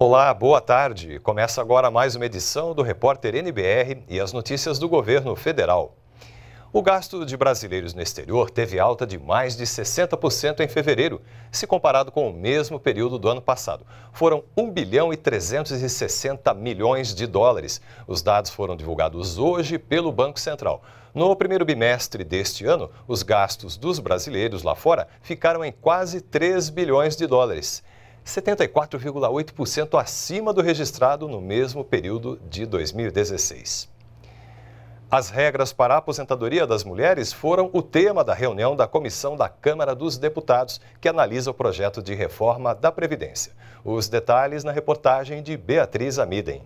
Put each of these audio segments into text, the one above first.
Olá, boa tarde. Começa agora mais uma edição do Repórter NBR e as notícias do governo federal. O gasto de brasileiros no exterior teve alta de mais de 60% em fevereiro, se comparado com o mesmo período do ano passado. Foram 1 bilhão e 360 milhões de dólares. Os dados foram divulgados hoje pelo Banco Central. No primeiro bimestre deste ano, os gastos dos brasileiros lá fora ficaram em quase 3 bilhões de dólares. 74,8% acima do registrado no mesmo período de 2016. As regras para a aposentadoria das mulheres foram o tema da reunião da comissão da Câmara dos Deputados, que analisa o projeto de reforma da Previdência. Os detalhes na reportagem de Beatriz Amidem.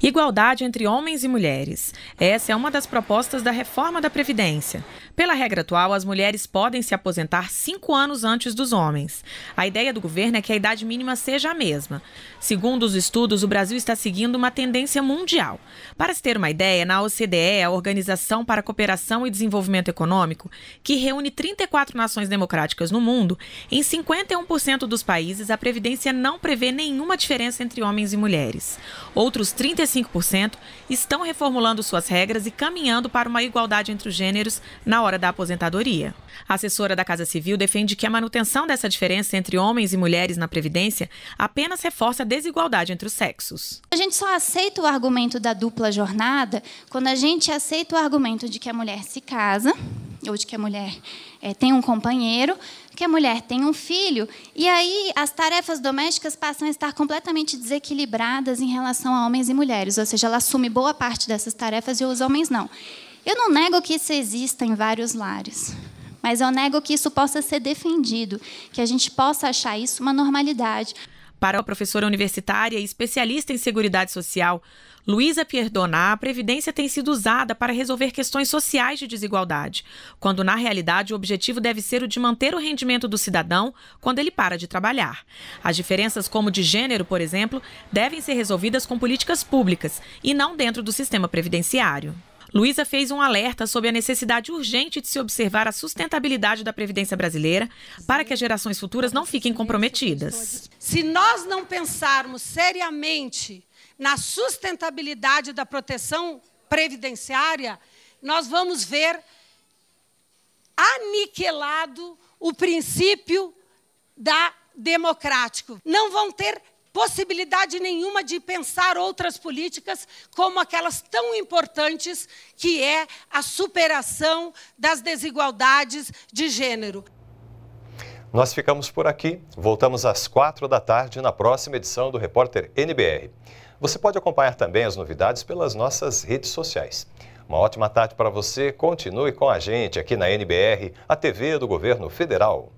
Igualdade entre homens e mulheres. Essa é uma das propostas da reforma da Previdência. Pela regra atual, as mulheres podem se aposentar cinco anos antes dos homens. A ideia do governo é que a idade mínima seja a mesma. Segundo os estudos, o Brasil está seguindo uma tendência mundial. Para se ter uma ideia, na OCDE, é a Organização para a Cooperação e Desenvolvimento Econômico, que reúne 34 nações democráticas no mundo, em 51% dos países a Previdência não prevê nenhuma diferença entre homens e mulheres. Outros 35 35% estão reformulando suas regras e caminhando para uma igualdade entre os gêneros na hora da aposentadoria. A assessora da Casa Civil defende que a manutenção dessa diferença entre homens e mulheres na Previdência apenas reforça a desigualdade entre os sexos. A gente só aceita o argumento da dupla jornada quando a gente aceita o argumento de que a mulher se casa ou de que a mulher é, tem um companheiro, que a mulher tem um filho, e aí as tarefas domésticas passam a estar completamente desequilibradas em relação a homens e mulheres, ou seja, ela assume boa parte dessas tarefas e os homens não. Eu não nego que isso exista em vários lares, mas eu nego que isso possa ser defendido, que a gente possa achar isso uma normalidade. Para a professora universitária e especialista em Seguridade Social, Luísa Pierdoná, a Previdência tem sido usada para resolver questões sociais de desigualdade, quando na realidade o objetivo deve ser o de manter o rendimento do cidadão quando ele para de trabalhar. As diferenças, como de gênero, por exemplo, devem ser resolvidas com políticas públicas e não dentro do sistema previdenciário. Luísa fez um alerta sobre a necessidade urgente de se observar a sustentabilidade da Previdência brasileira para que as gerações futuras não fiquem comprometidas. Se nós não pensarmos seriamente na sustentabilidade da proteção previdenciária, nós vamos ver aniquilado o princípio da democrático. Não vão ter possibilidade nenhuma de pensar outras políticas como aquelas tão importantes que é a superação das desigualdades de gênero. Nós ficamos por aqui. Voltamos às quatro da tarde na próxima edição do Repórter NBR. Você pode acompanhar também as novidades pelas nossas redes sociais. Uma ótima tarde para você. Continue com a gente aqui na NBR, a TV do Governo Federal.